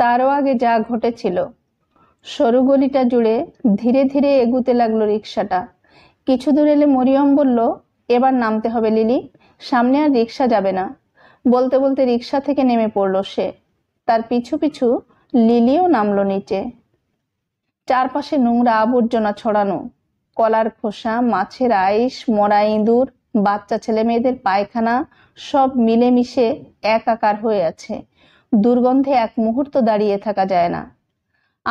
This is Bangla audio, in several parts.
তারও আগে যা ঘটেছিল সরু গলিটা জুড়ে ধীরে ধীরে এগুতে লাগলো রিক্সাটা কিছু দূর এলে মরিয়ম বলল এবার নামতে হবে লিলি সামনে আর রিক্সা যাবে না বলতে বলতে রিক্সা থেকে নেমে পড়ল সে তার পিছু পিছু লিলিও নামলো নিচে চারপাশে নোংরা আবর্জনা ছড়ানো কলার খোসা মাছের আইস মরা ইঁদুর বাচ্চা ছেলে মেয়েদের পায়খানা সব মিলেমিশে একাকার হয়ে আছে দুর্গন্ধে এক মুহূর্ত দাঁড়িয়ে থাকা যায় না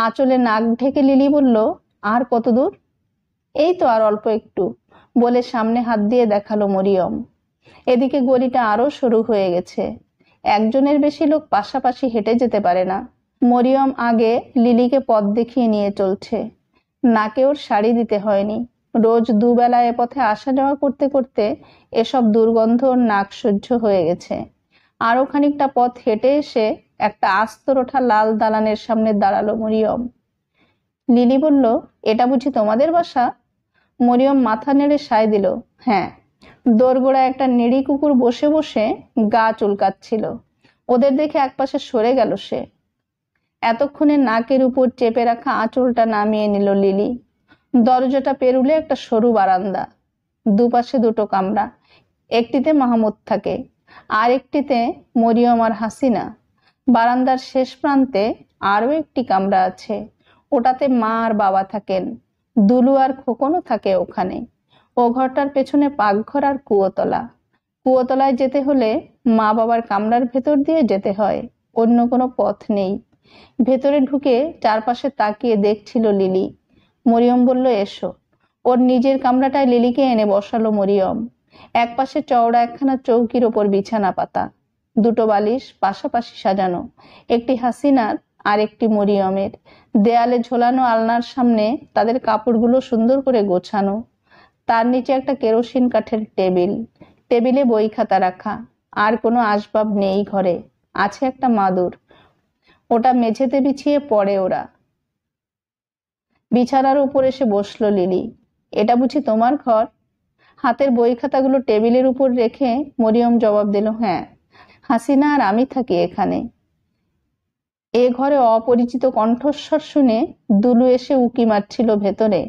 আঁচলে নাক ঢেকে লিলি বলল আর কত দূর এই তো আর অল্প একটু বলে সামনে হাত দিয়ে দেখালো মরিয়ম এদিকে গলিটা আরও সরু হয়ে গেছে একজনের বেশি লোক পাশাপাশি হেঁটে যেতে পারে না মরিয়ম আগে লিলিকে পথ দেখিয়ে নিয়ে চলছে নাকে ওর শাড়ি দিতে হয়নি রোজ দুবেলা এ পথে আসা যাওয়া করতে করতে এসব দুর্গন্ধ নাক সহ্য হয়ে গেছে আরও খানিকটা পথ হেঁটে এসে একটা আস্তর ওঠা লাল দালানের সামনে দাঁড়ালো মরিয়ম লিলি বলল এটা বুঝি তোমাদের বাসা মরিয়ম মাথা নেড়ে সায় দিল হ্যাঁ দোরগোড়া একটা নেড়ি কুকুর বসে বসে গা চুলকাচ্ছিল ওদের দেখে একপাশে সরে গেল সে এতক্ষণে নাকের উপর চেপে রাখা আঁচলটা নামিয়ে নিল লিলি দরজাটা পেরুলে একটা সরু বারান্দা দুপাশে দুটো কামরা একটিতে মাহমুদ থাকে আরেকটিতে মরিয়ম আর হাসিনা বারান্দার শেষ প্রান্তে আরও একটি কামরা আছে ওটাতে মা আর বাবা থাকেন দুলু আর খোকনও থাকে ওখানে ও ঘরটার পেছনে পাকঘর আর কুয়োতলা কুয়োতলায় যেতে হলে মা বাবার কামরার ভেতর দিয়ে যেতে হয় অন্য কোনো পথ নেই ভেতরে ঢুকে চারপাশে তাকিয়ে দেখছিল লিলি মরিয়ম বলল এসো ওর নিজের কামরাটায় লিলিকে এনে বসালো মরিয়ম একপাশে চওড়া একখানা চৌকির ওপর বিছানা পাতা দুটো বালিশ পাশাপাশি সাজানো একটি হাসিনার আর একটি মরিয়মের দেয়ালে ঝোলানো আলনার সামনে তাদের কাপড়গুলো সুন্দর করে গোছানো তার নিচে একটা কেরোসিন কাঠের টেবিল টেবিলে বই খাতা রাখা আর কোনো আসবাব নেই ঘরে আছে একটা মাদুর ওটা মেঝেতে বিছিয়ে পড়ে ওরা বিছানার উপর এসে বসলো লিলি এটা বুঝি তোমার ঘর হাতের বই খাতাগুলো টেবিলের উপর রেখে মরিয়ম জবাব দিল হ্যাঁ হাসিনা আর আমি থাকি এখানে এ ঘরে অপরিচিত কণ্ঠস্বর শুনে দুলু এসে উকি মারছিল ভেতরে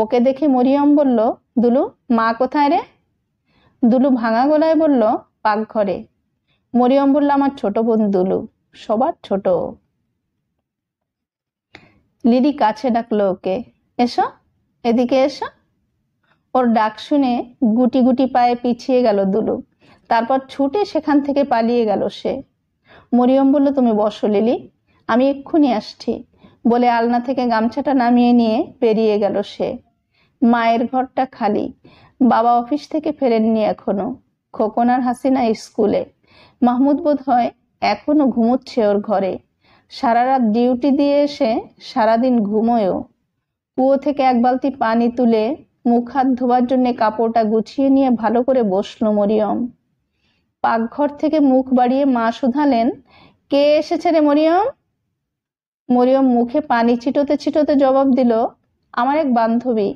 ওকে দেখে মরিয়ম বলল দুলু মা কোথায় রে দুলু ভাঙা গলায় বলল পাকঘরে মরিয়ম বলল আমার ছোট বোন দুলু সবার ছোট লিলি কাছে ডাকলো ওকে এসো এদিকে এসো ওর ডাক শুনে গুটি গুটি পায়ে পিছিয়ে গেল দুলু তারপর ছুটে সেখান থেকে পালিয়ে গেল সে মরিয়ম বলল তুমি বসো লিলি আমি এক্ষুনি আসছি বলে আলনা থেকে গামছাটা নামিয়ে নিয়ে বেরিয়ে গেল সে মায়ের ঘরটা খালি বাবা অফিস থেকে ফেরেননি এখনো খোকন আর হাসিনা স্কুলে মাহমুদ বোধ হয় এখনো ঘুমোচ্ছে ওর ঘরে সারা রাত ডিউটি দিয়ে এসে সারাদিন ঘুমোয়ও কুয়ো থেকে এক বালতি পানি তুলে মুখ হাত ধোবার জন্যে কাপড়টা গুছিয়ে নিয়ে ভালো করে বসলো মরিয়ম পাকঘর থেকে মুখ বাড়িয়ে মা শুধালেন কে এসেছে রে মরিয়ম মরিয়ম মুখে পানি ছিটোতে ছিটোতে জবাব দিল আমার এক বান্ধবী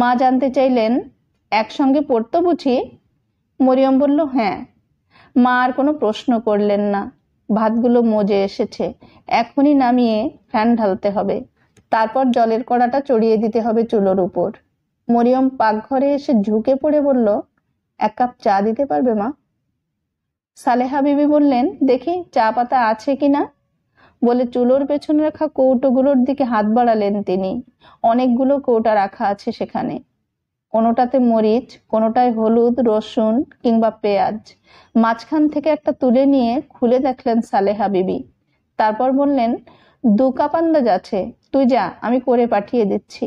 মা জানতে চাইলেন একসঙ্গে পড়তো বুঝি মরিয়ম বলল হ্যাঁ মা আর কোনো প্রশ্ন করলেন না ভাতগুলো মজে এসেছে এখনই নামিয়ে ফ্যান ঢালতে হবে তারপর জলের কড়াটা চড়িয়ে দিতে হবে চুলোর উপর মরিয়ম পাকঘরে এসে ঝুঁকে পড়ে বলল এক কাপ চা দিতে পারবে মা সালেহা বিবি বললেন দেখি চা পাতা আছে কি না বলে চুলোর পেছনে রাখা কৌটোগুলোর দিকে হাত বাড়ালেন তিনি অনেকগুলো কৌটা রাখা আছে সেখানে কোনোটাতে মরিচ কোনোটায় হলুদ রসুন কিংবা পেঁয়াজ মাঝখান থেকে একটা তুলে নিয়ে খুলে দেখলেন সালেহা বিবি তারপর বললেন দু কাপ আন্দাজ আছে তুই যা আমি করে পাঠিয়ে দিচ্ছি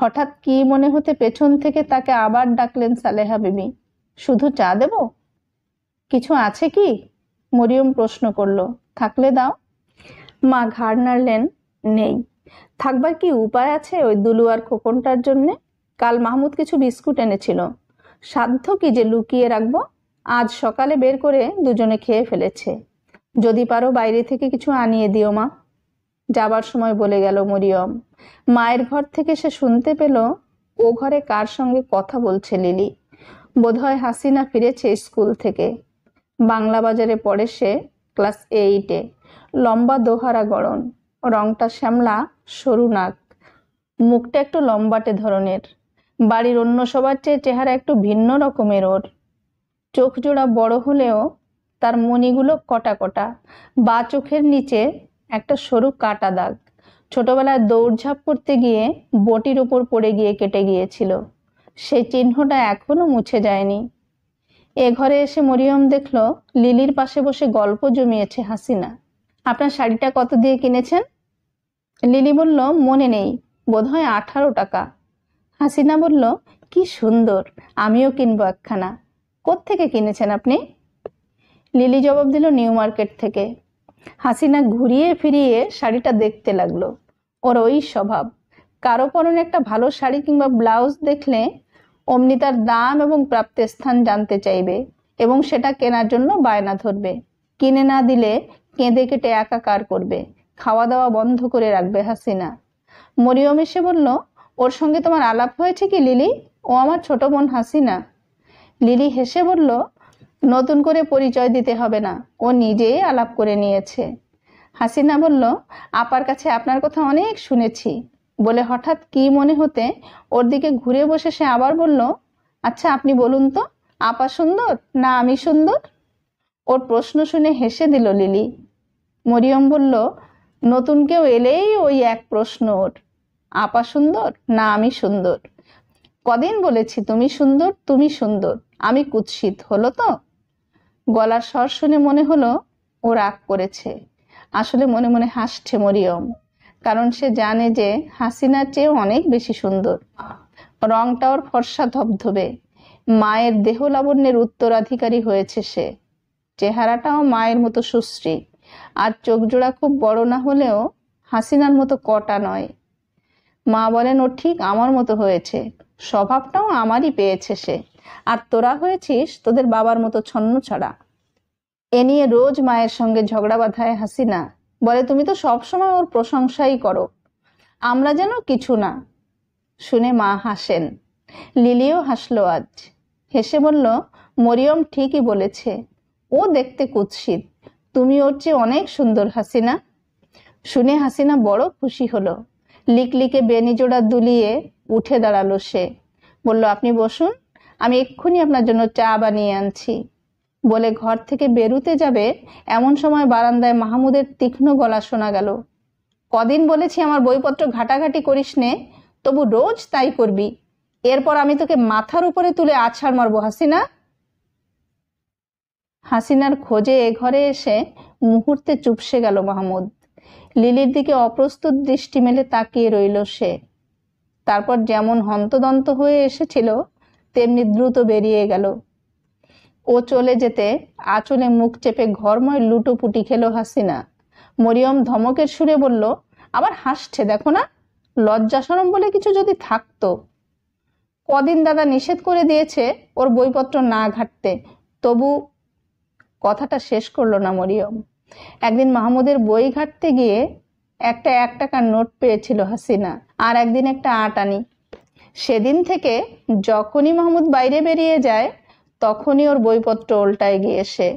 হঠাৎ কি মনে হতে পেছন থেকে তাকে আবার ডাকলেন সালেহা বিবি শুধু চা দেব কিছু আছে কি মরিয়ম প্রশ্ন করল থাকলে দাও মা ঘাড় নাড়লেন নেই থাকবার কি উপায় আছে ওই দুলুয়ার খোকনটার জন্যে কাল মাহমুদ কিছু বিস্কুট এনেছিল সাধ্য কি যে লুকিয়ে রাখবো আজ সকালে বের করে দুজনে খেয়ে ফেলেছে যদি পারো বাইরে থেকে কিছু আনিয়ে দিও মা যাবার সময় বলে গেল মরিয়ম মায়ের ঘর থেকে সে শুনতে পেল ও ঘরে কার সঙ্গে কথা বলছে লিলি বোধহয় হাসিনা ফিরেছে স্কুল থেকে বাংলা বাজারে পড়ে সে ক্লাস এইটে লম্বা দোহারা গড়ন রংটা শ্যামলা সরু নাক মুখটা একটু লম্বাটে ধরনের বাড়ির অন্য সবার চেয়ে চেহারা একটু ভিন্ন রকমের ওর চোখ জোড়া বড় হলেও তার মণিগুলো কটা কটা বা চোখের নিচে একটা সরু কাটা দাগ ছোটবেলায় দৌড়ঝাঁপ করতে গিয়ে বটির উপর পড়ে গিয়ে কেটে গিয়েছিল সেই চিহ্নটা এখনও মুছে যায়নি এ ঘরে এসে মরিয়ম দেখল লিলির পাশে বসে গল্প জমিয়েছে হাসিনা আপনার শাড়িটা কত দিয়ে কিনেছেন লিলি বলল মনে নেই বোধহয় আঠারো টাকা হাসিনা বলল কি সুন্দর আমিও কিনবো একখানা থেকে কিনেছেন আপনি লিলি জবাব দিল নিউ মার্কেট থেকে হাসিনা ঘুরিয়ে ফিরিয়ে শাড়িটা দেখতে লাগলো ওর ওই স্বভাব কারো পরনে একটা ভালো শাড়ি কিংবা ব্লাউজ দেখলে অমনি তার দাম এবং প্রাপ্ত স্থান জানতে চাইবে এবং সেটা কেনার জন্য বায়না ধরবে কিনে না দিলে কেঁদে কেটে একাকার করবে খাওয়া দাওয়া বন্ধ করে রাখবে হাসিনা মরিয়ম এসে বলল ওর সঙ্গে তোমার আলাপ হয়েছে কি লিলি ও আমার ছোট বোন হাসিনা লিলি হেসে বলল নতুন করে পরিচয় দিতে হবে না ও নিজেই আলাপ করে নিয়েছে হাসিনা বলল আপার কাছে আপনার কথা অনেক শুনেছি বলে হঠাৎ কি মনে হতে ওর দিকে ঘুরে বসে সে আবার বলল আচ্ছা আপনি বলুন তো আপা সুন্দর না আমি সুন্দর ওর প্রশ্ন শুনে হেসে দিল লিলি মরিয়ম বলল নতুন কেউ এলেই ওই এক প্রশ্ন ওর আপা সুন্দর না আমি সুন্দর কদিন বলেছি তুমি সুন্দর তুমি সুন্দর আমি কুৎসিত হলো তো গলার স্বর শুনে মনে হলো ও রাগ করেছে আসলে মনে মনে হাসছে মরিয়ম কারণ সে জানে যে হাসিনার চেয়ে অনেক বেশি সুন্দর রংটা ওর ফর্সা ধবধবে মায়ের দেহ লাবণ্যের উত্তরাধিকারী হয়েছে সে চেহারাটাও মায়ের মতো সুশ্রী আর চোখজোড়া খুব বড় না হলেও হাসিনার মতো কটা নয় মা বলেন ও ঠিক আমার মতো হয়েছে স্বভাবটাও আমারই পেয়েছে সে আর তোরা হয়েছিস তোদের বাবার মতো ছন্ন ছড়া এ নিয়ে রোজ মায়ের সঙ্গে ঝগড়া বাঁধায় হাসিনা বলে তুমি তো সবসময় ওর প্রশংসাই করো আমরা যেন কিছু না শুনে মা হাসেন লিলিও হাসলো আজ হেসে বলল মরিয়ম ঠিকই বলেছে ও দেখতে কুৎসিত তুমি ওর চেয়ে অনেক সুন্দর হাসিনা শুনে হাসিনা বড় খুশি হলো লিকলিকে বেনিজোড়া দুলিয়ে উঠে দাঁড়ালো সে বলল আপনি বসুন আমি এক্ষুনি আপনার জন্য চা বানিয়ে আনছি বলে ঘর থেকে বেরুতে যাবে এমন সময় বারান্দায় মাহমুদের তীক্ষ্ণ গলা শোনা গেল কদিন বলেছি আমার বইপত্র ঘাটাঘাটি করিস নে তবু রোজ তাই করবি এরপর আমি তোকে মাথার উপরে তুলে আছাড় মারবো হাসিনা হাসিনার খোঁজে এ ঘরে এসে মুহূর্তে চুপসে গেল মাহমুদ লিলির দিকে অপ্রস্তুত দৃষ্টি মেলে তাকিয়ে রইল সে তারপর যেমন হন্তদন্ত হয়ে এসেছিল তেমনি দ্রুত বেরিয়ে গেল ও চলে যেতে আঁচলে মুখ চেপে ঘরময় লুটোপুটি খেল হাসিনা মরিয়ম ধমকের সুরে বলল আবার হাসছে দেখো না লজ্জাসরম বলে কিছু যদি থাকতো কদিন দাদা নিষেধ করে দিয়েছে ওর বইপত্র না ঘাটতে তবু কথাটা শেষ করলো না মরিয়ম একদিন মাহমুদের বই ঘাটতে গিয়ে একটা এক টাকার নোট পেয়েছিল হাসিনা আর একদিন একটা আট আনি সেদিন থেকে যখনই মাহমুদ বাইরে বেরিয়ে যায় তখনই ওর বইপত্র উল্টায় গিয়ে সে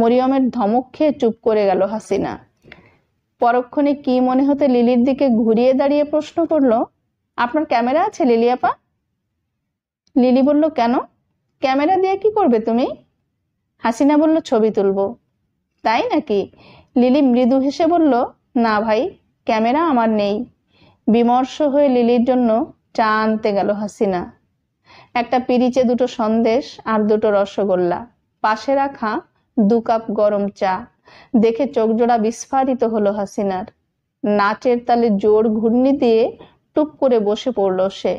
মরিয়মের ধমক খেয়ে চুপ করে গেল হাসিনা পরক্ষণে কি মনে হতে লিলির দিকে ঘুরিয়ে দাঁড়িয়ে প্রশ্ন করল আপনার ক্যামেরা আছে লিলিয়াপা লিলি বলল কেন ক্যামেরা দিয়ে কি করবে তুমি হাসিনা বলল ছবি তুলব তাই নাকি লিলি মৃদু হেসে বলল না ভাই ক্যামেরা আমার নেই বিমর্ষ হয়ে লিলির জন্য চা আনতে গেল হাসিনা একটা পিরিচে দুটো সন্দেশ আর দুটো রসগোল্লা পাশে রাখা দু কাপ গরম চা দেখে চোখজোড়া বিস্ফারিত হলো হাসিনার নাচের তালে জোর ঘূর্ণি দিয়ে টুপ করে বসে পড়ল সে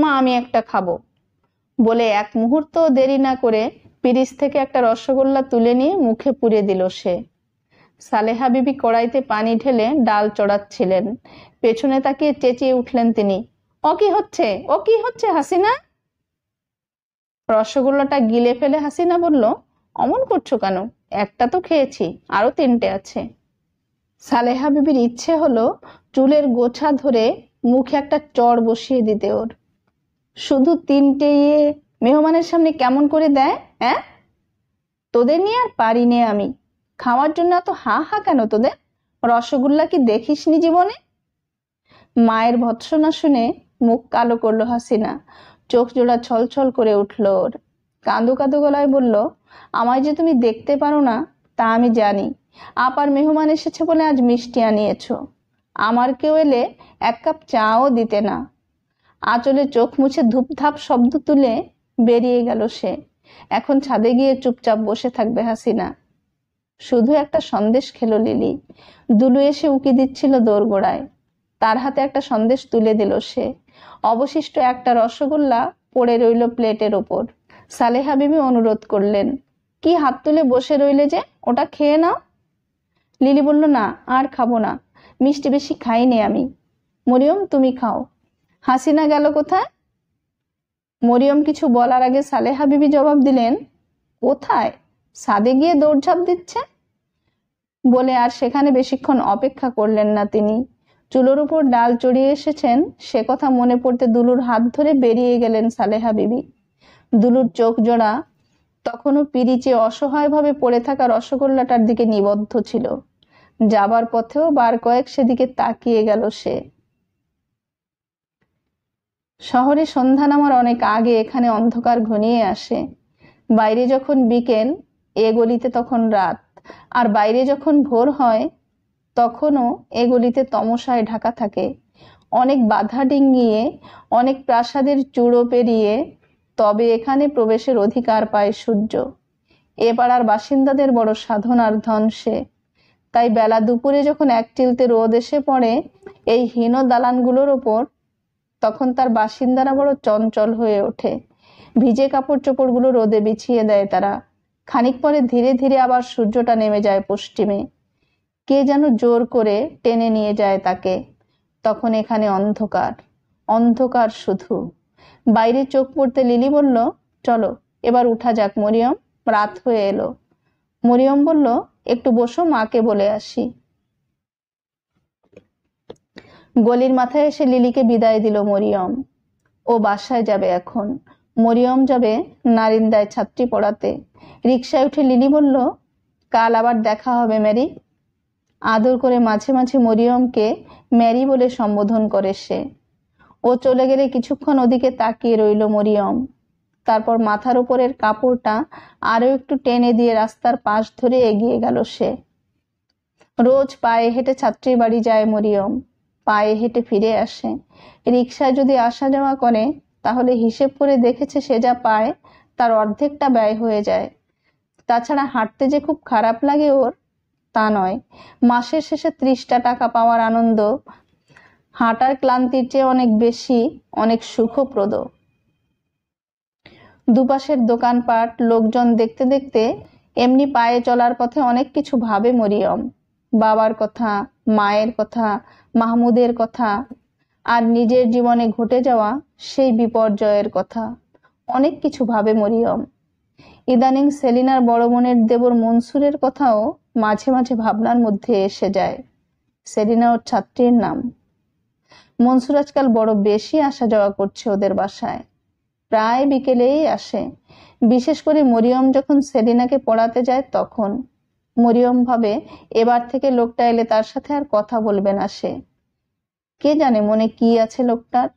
মা আমি একটা খাবো বলে এক মুহূর্ত দেরি না করে পিরিচ থেকে একটা রসগোল্লা তুলে নিয়ে মুখে পুড়ে দিল সে সালেহা বিবি কড়াইতে পানি ঢেলে ডাল চড়াচ্ছিলেন পেছনে তাকে চেঁচিয়ে উঠলেন তিনি ও কি হচ্ছে ও কি হচ্ছে হাসিনা রসগোল্লাটা গিলে ফেলে হাসিনা বলল অমন করছো কেন একটা তো খেয়েছি আরো তিনটে আছে সালেহা বিবির ইচ্ছে হলো চুলের গোছা ধরে মুখে একটা চর বসিয়ে দিতে ওর শুধু তিনটে ইয়ে মেহমানের সামনে কেমন করে দেয় হ্যাঁ তোদের নিয়ে আর পারি নে আমি খাওয়ার জন্য এত হা হা কেন তোদের রসগোল্লা কি দেখিসনি জীবনে মায়ের ভৎসনা শুনে মুখ কালো করলো হাসিনা চোখ জোড়া ছলছল করে উঠল ওর কাঁদো কাঁদো গলায় বলল আমায় যে তুমি দেখতে পারো না তা আমি জানি আপার মেহমান এসেছে বলে আজ মিষ্টি আনিয়েছ আমার কেউ এলে এক কাপ চাও দিতে না আঁচলে চোখ মুছে ধূপধাপ শব্দ তুলে বেরিয়ে গেল সে এখন ছাদে গিয়ে চুপচাপ বসে থাকবে হাসিনা শুধু একটা সন্দেশ খেলো লিলি দুলু এসে উকি দিচ্ছিল দোরগোড়ায় তার হাতে একটা সন্দেশ তুলে দিল সে অবশিষ্ট একটা রসগোল্লা পড়ে রইল প্লেটের ওপর সালেহা বিবি অনুরোধ করলেন কি হাত তুলে বসে রইলে যে ওটা খেয়ে নাও লিলি বলল না আর খাবো না মিষ্টি বেশি খাইনি আমি মরিয়ম তুমি খাও হাসিনা গেল কোথায় মরিয়ম কিছু বলার আগে সালেহা বিবি জবাব দিলেন কোথায় সাদে গিয়ে দৌড়ঝাঁপ দিচ্ছে বলে আর সেখানে বেশিক্ষণ অপেক্ষা করলেন না তিনি চুলোর উপর ডাল চড়িয়ে এসেছেন সে কথা মনে পড়তে দুলুর হাত ধরে বেরিয়ে গেলেন সালেহা বিবি দুলুর চোখ জোড়া তখনও পিরিচে অসহায়ভাবে পড়ে থাকা রসগোল্লাটার দিকে নিবদ্ধ ছিল যাবার পথেও বার কয়েক সেদিকে তাকিয়ে গেল সে শহরে সন্ধ্যা নামার অনেক আগে এখানে অন্ধকার ঘনিয়ে আসে বাইরে যখন বিকেল এ গলিতে তখন রাত আর বাইরে যখন ভোর হয় তখনও এগুলিতে তমসায় ঢাকা থাকে অনেক বাধা ডিঙ্গিয়ে অনেক প্রাসাদের চূড়ো পেরিয়ে তবে এখানে প্রবেশের অধিকার পায় সূর্য এ পাড়ার বাসিন্দাদের বড় সাধনার ধন সে তাই বেলা দুপুরে যখন এক টিলতে রোদ এসে পড়ে এই হীন দালানগুলোর ওপর তখন তার বাসিন্দারা বড় চঞ্চল হয়ে ওঠে ভিজে কাপড় চোপড়গুলো রোদে বিছিয়ে দেয় তারা খানিক পরে ধীরে ধীরে আবার সূর্যটা নেমে যায় পশ্চিমে কে যেন জোর করে টেনে নিয়ে যায় তাকে তখন এখানে অন্ধকার অন্ধকার শুধু বাইরে চোখ পড়তে লিলি বলল চলো এবার উঠা যাক মরিয়ম রাত হয়ে এলো মরিয়ম বলল একটু বসো মাকে বলে আসি গলির মাথায় এসে লিলিকে বিদায় দিল মরিয়ম ও বাসায় যাবে এখন মরিয়ম যাবে নারিন্দায় ছাত্রী পড়াতে রিক্সায় উঠে লিলি বলল কাল আবার দেখা হবে ম্যারি আদর করে মাঝে মাঝে মরিয়মকে ম্যারি বলে সম্বোধন করে সে ও চলে গেলে কিছুক্ষণ ওদিকে তাকিয়ে রইল মরিয়ম তারপর মাথার উপরের কাপড়টা আরও একটু টেনে দিয়ে রাস্তার পাশ ধরে এগিয়ে গেল সে রোজ পায়ে হেঁটে ছাত্রীর বাড়ি যায় মরিয়ম পায়ে হেঁটে ফিরে আসে রিক্সায় যদি আসা যাওয়া করে তাহলে হিসেব করে দেখেছে সে যা পায় তার অর্ধেকটা ব্যয় হয়ে যায় তাছাড়া হাঁটতে যে খুব খারাপ লাগে ওর তা নয় মাসের শেষে ত্রিশটা টাকা পাওয়ার আনন্দ হাঁটার ক্লান্তির চেয়ে অনেক বেশি অনেক সুখপ্রদ দুপাশের দোকানপাট লোকজন দেখতে দেখতে এমনি পায়ে চলার পথে অনেক কিছু ভাবে মরিয়ম বাবার কথা মায়ের কথা মাহমুদের কথা আর নিজের জীবনে ঘটে যাওয়া সেই বিপর্যয়ের কথা অনেক কিছু ভাবে মরিয়ম ইদানিং সেলিনার বড় বোনের দেবর মনসুরের কথাও মাঝে মাঝে ভাবনার মধ্যে এসে যায় সেলিনা ওর ছাত্রীর নাম মনসুর আজকাল বড় বেশি আসা যাওয়া করছে ওদের বাসায় প্রায় বিকেলেই আসে বিশেষ করে মরিয়ম যখন সেলিনাকে পড়াতে যায় তখন মরিয়ম ভাবে এবার থেকে লোকটা এলে তার সাথে আর কথা বলবে না সে কে জানে মনে কি আছে লোকটার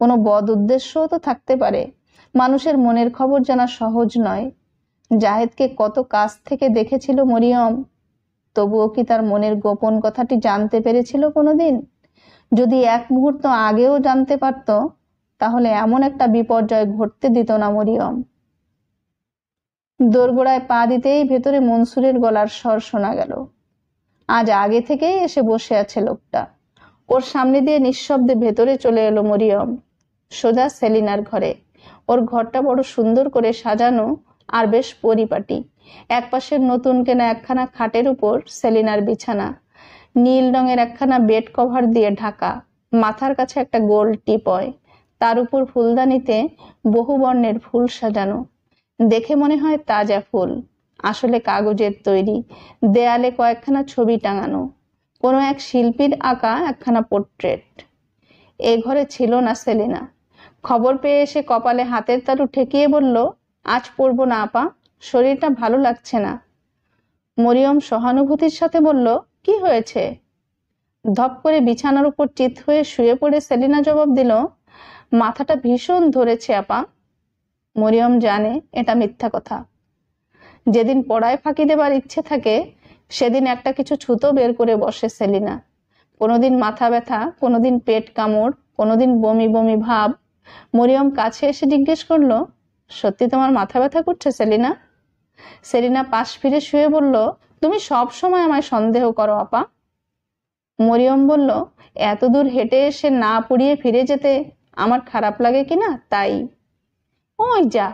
কোনো বদ উদ্দেশ্যও তো থাকতে পারে মানুষের মনের খবর জানা সহজ নয় জাহেদকে কত কাছ থেকে দেখেছিল মরিয়ম তবুও কি তার মনের গোপন কথাটি জানতে পেরেছিল কোনোদিন যদি এক মুহূর্ত আগেও জানতে পারত তাহলে এমন একটা বিপর্যয় ঘটতে দিত না মরিয়ম দোরগোড়ায় পা দিতেই ভেতরে মনসুরের গলার স্বর শোনা গেল আজ আগে থেকেই এসে বসে আছে লোকটা ওর সামনে দিয়ে নিঃশব্দে ভেতরে চলে এলো মরিয়ম সোজা সেলিনার ঘরে ওর ঘরটা বড় সুন্দর করে সাজানো আর বেশ পরিপাটি একপাশে নতুন কেনা একখানা খাটের উপর সেলিনার বিছানা নীল রঙের একখানা বেড কভার দিয়ে ঢাকা মাথার কাছে একটা গোল টিপয় তার উপর ফুলদানিতে বহু বর্ণের ফুল সাজানো দেখে মনে হয় তাজা ফুল আসলে কাগজের তৈরি দেয়ালে কয়েকখানা ছবি টাঙানো কোনো এক শিল্পীর আঁকা একখানা পোর্ট্রেট এ ঘরে ছিল না সেলিনা খবর পেয়ে এসে কপালে হাতের তালু ঠেকিয়ে বলল আজ পরব না আপা শরীরটা ভালো লাগছে না মরিয়ম সহানুভূতির সাথে বলল কি হয়েছে ধপ করে বিছানার উপর চিত হয়ে শুয়ে পড়ে সেলিনা জবাব দিল মাথাটা ভীষণ ধরেছে আপা মরিয়ম জানে এটা মিথ্যা কথা যেদিন পড়ায় ফাঁকি দেবার ইচ্ছে থাকে সেদিন একটা কিছু ছুতো বের করে বসে সেলিনা কোনোদিন মাথা ব্যথা কোনোদিন পেট কামড় কোনোদিন বমি বমি ভাব মরিয়ম কাছে এসে জিজ্ঞেস করলো সত্যি তোমার মাথা ব্যথা করছে সেলিনা সেলিনা পাশ ফিরে শুয়ে বলল তুমি সব সময় আমায় সন্দেহ করো আপা মরিয়ম বলল এত দূর হেঁটে এসে না পুড়িয়ে ফিরে যেতে আমার খারাপ লাগে কিনা তাই ওই যা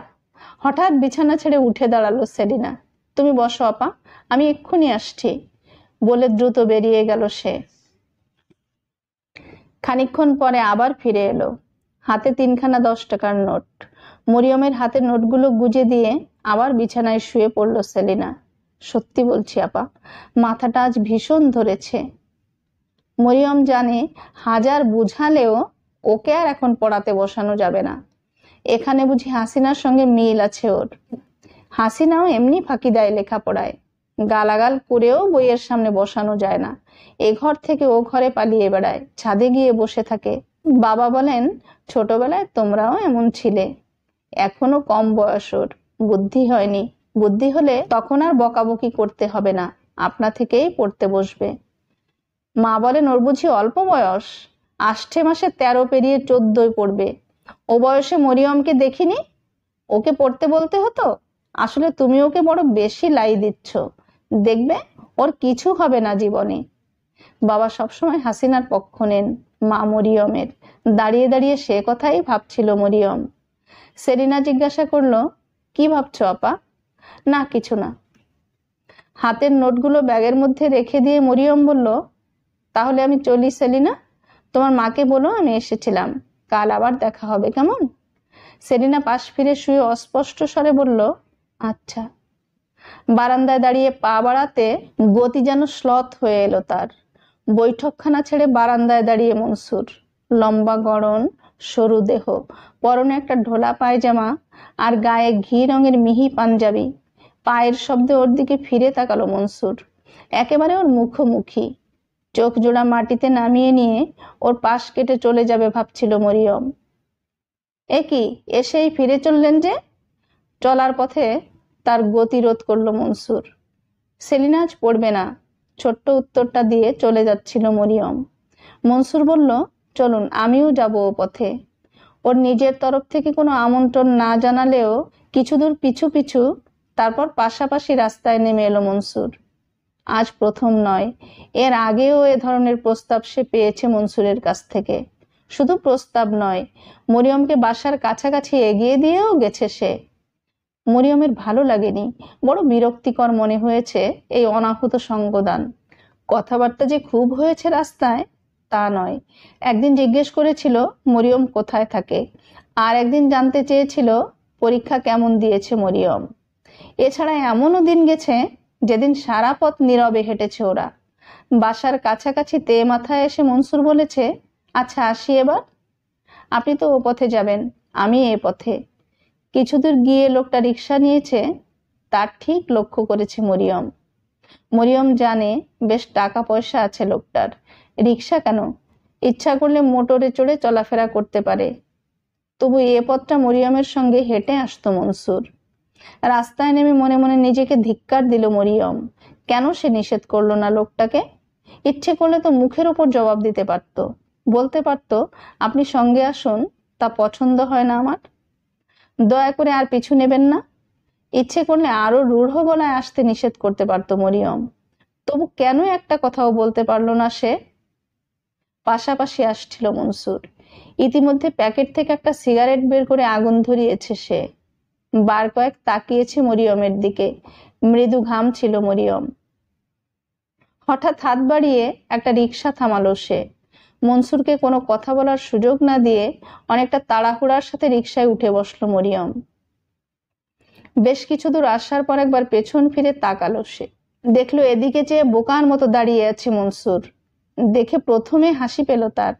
হঠাৎ বিছানা ছেড়ে উঠে দাঁড়ালো সেলিনা তুমি বসো আপা আমি এক্ষুনি আসছি বলে দ্রুত বেরিয়ে গেল সে খানিক্ষণ পরে আবার ফিরে এলো হাতে তিনখানা দশ টাকার নোট মরিয়মের হাতে নোটগুলো গুজে দিয়ে আবার বিছানায় শুয়ে পড়ল সেলিনা সত্যি বলছি আপা মাথাটা আজ ভীষণ ধরেছে মরিয়ম জানে হাজার বুঝালেও ওকে আর এখন পড়াতে বসানো যাবে না এখানে বুঝি হাসিনার সঙ্গে মিল আছে ওর হাসিনাও এমনি ফাঁকি দেয় লেখাপড়ায় গালাগাল করেও বইয়ের সামনে বসানো যায় না এ ঘর থেকে ও ঘরে পালিয়ে বেড়ায় ছাদে গিয়ে বসে থাকে বাবা বলেন ছোটবেলায় তোমরাও এমন ছিলে এখনো কম বয়সর বুদ্ধি হয়নি বুদ্ধি হলে তখন আর বকাবকি করতে হবে না আপনা থেকেই পড়তে বসবে মা বলেন ওর বুঝি অল্প বয়স আষ্টে মাসে তেরো পেরিয়ে চোদ্দই পড়বে ও বয়সে মরিয়মকে দেখিনি ওকে পড়তে বলতে হতো আসলে তুমি ওকে বড় বেশি লাই দিচ্ছ দেখবে ওর কিছু হবে না জীবনে বাবা সবসময় হাসিনার পক্ষ নেন মা মরিয়মের দাঁড়িয়ে দাঁড়িয়ে সে কথাই ভাবছিল মরিয়ম সেরিনা জিজ্ঞাসা করল কি ভাবছ আপা না কিছু না হাতের নোটগুলো ব্যাগের মধ্যে রেখে দিয়ে মরিয়ম বলল তাহলে আমি চলি সেলিনা তোমার মাকে বলো আমি এসেছিলাম কাল আবার দেখা হবে কেমন সেলিনা পাশ ফিরে শুয়ে অস্পষ্ট স্বরে বলল আচ্ছা বারান্দায় দাঁড়িয়ে পা বাড়াতে গতি যেন শ্লথ হয়ে এলো তার বৈঠকখানা ছেড়ে বারান্দায় দাঁড়িয়ে মনসুর লম্বা গড়ন সরু দেহ পরনে একটা ঢোলা পায়জামা আর গায়ে ঘি রঙের মিহি পাঞ্জাবি পায়ের শব্দে ওর দিকে ফিরে তাকালো মনসুর একেবারে ওর মুখোমুখি চোখ জোড়া মাটিতে নামিয়ে নিয়ে ওর পাশ কেটে চলে যাবে ভাবছিল মরিয়ম একই এসেই ফিরে চললেন যে চলার পথে তার গতি রোধ করল মনসুর সেলিনাজ পড়বে না ছোট্ট উত্তরটা দিয়ে চলে যাচ্ছিল মরিয়ম মনসুর বলল চলুন আমিও যাব ও পথে ওর নিজের তরফ থেকে কোনো আমন্ত্রণ না জানালেও কিছু দূর পিছু পিছু তারপর পাশাপাশি রাস্তায় নেমে এলো মনসুর আজ প্রথম নয় এর আগেও এ ধরনের প্রস্তাব সে পেয়েছে মনসুরের কাছ থেকে শুধু প্রস্তাব নয় মরিয়মকে বাসার কাছাকাছি এগিয়ে দিয়েও গেছে সে মরিয়মের ভালো লাগেনি বড় বিরক্তিকর মনে হয়েছে এই অনাহুত সঙ্গদান কথাবার্তা যে খুব হয়েছে রাস্তায় তা নয় একদিন জিজ্ঞেস করেছিল মরিয়ম কোথায় থাকে আর একদিন জানতে চেয়েছিল পরীক্ষা কেমন দিয়েছে মরিয়ম এছাড়া এমনও দিন গেছে যেদিন সারা পথ নীরবে হেঁটেছে ওরা বাসার কাছাকাছি তে মাথায় এসে মনসুর বলেছে আচ্ছা আসি এবার আপনি তো ও পথে যাবেন আমি এ পথে কিছুদূর গিয়ে লোকটা রিক্সা নিয়েছে তার ঠিক লক্ষ্য করেছে মরিয়ম মরিয়ম জানে বেশ টাকা পয়সা আছে লোকটার রিক্সা কেন ইচ্ছা করলে মোটরে চড়ে চলাফেরা করতে পারে তবু এ পথটা মরিয়মের সঙ্গে হেঁটে আসতো মনসুর রাস্তায় নেমে মনে মনে নিজেকে ধিক্কার দিল মরিয়ম কেন সে নিষেধ করলো না লোকটাকে ইচ্ছে করলে তো মুখের ওপর জবাব দিতে পারত বলতে পারত আপনি সঙ্গে আসুন তা পছন্দ হয় না আমার দয়া করে আর পিছু নেবেন না ইচ্ছে করলে আরো রূঢ় গলায় আসতে নিষেধ করতে পারত মরিয়ম তবু কেন একটা কথাও বলতে পারল না সে পাশাপাশি আসছিল মনসুর ইতিমধ্যে প্যাকেট থেকে একটা সিগারেট বের করে আগুন ধরিয়েছে সে বার কয়েক তাকিয়েছে মরিয়মের দিকে মৃদু ঘাম ছিল মরিয়ম হঠাৎ হাত বাড়িয়ে একটা রিক্সা থামালো সে মনসুরকে কোনো কথা বলার সুযোগ না দিয়ে অনেকটা তাড়াহুড়ার সাথে রিকশায় উঠে বসল মরিয়ম বেশ কিছু দূর আসার পর একবার পেছন ফিরে তাকালো সে দেখলো এদিকে যে বোকার মতো দাঁড়িয়ে আছে মনসুর দেখে প্রথমে হাসি পেল তার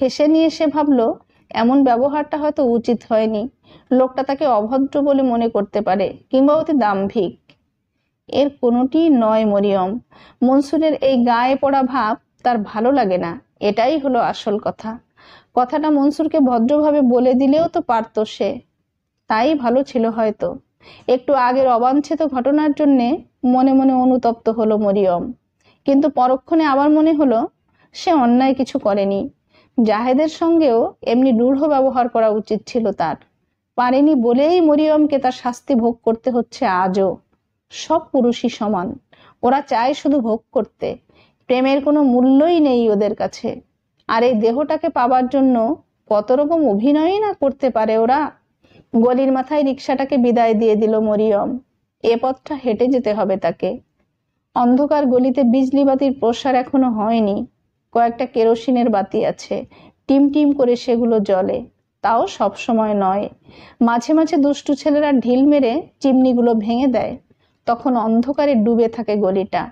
হেসে নিয়ে সে ভাবলো এমন ব্যবহারটা হয়তো উচিত হয়নি লোকটা তাকে অভদ্র বলে মনে করতে পারে কিংবা অতি দাম্ভিক এর কোনোটি নয় মরিয়ম মনসুরের এই গায়ে পড়া ভাব তার ভালো লাগে না এটাই হলো আসল কথা কথাটা মনসুরকে ভদ্রভাবে বলে দিলেও তো পারত সে তাই ভালো ছিল হয়তো একটু আগের অবাঞ্ছিত ঘটনার জন্যে মনে মনে অনুতপ্ত হলো মরিয়ম কিন্তু পরক্ষণে আবার মনে হলো সে অন্যায় কিছু করেনি জাহেদের সঙ্গেও এমনি রূঢ় ব্যবহার করা উচিত ছিল তার পারেনি বলেই মরিয়মকে তার শাস্তি ভোগ করতে হচ্ছে আজও সব পুরুষই সমান ওরা চায় শুধু ভোগ করতে প্রেমের কোনো মূল্যই নেই ওদের কাছে আর এই দেহটাকে পাবার জন্য কত রকম অভিনয়ই না করতে পারে ওরা গলির মাথায় রিক্সাটাকে বিদায় দিয়ে দিল মরিয়ম এ পথটা হেঁটে যেতে হবে তাকে অন্ধকার গলিতে বিজলি বাতির প্রসার এখনো হয়নি কয়েকটা কেরোসিনের বাতি আছে টিম টিম করে সেগুলো জলে তাও সব সময় নয় মাঝে মাঝে দুষ্টু ছেলেরা ঢিল মেরে চিমনিগুলো ভেঙে দেয় তখন অন্ধকারে ডুবে থাকে গলিটা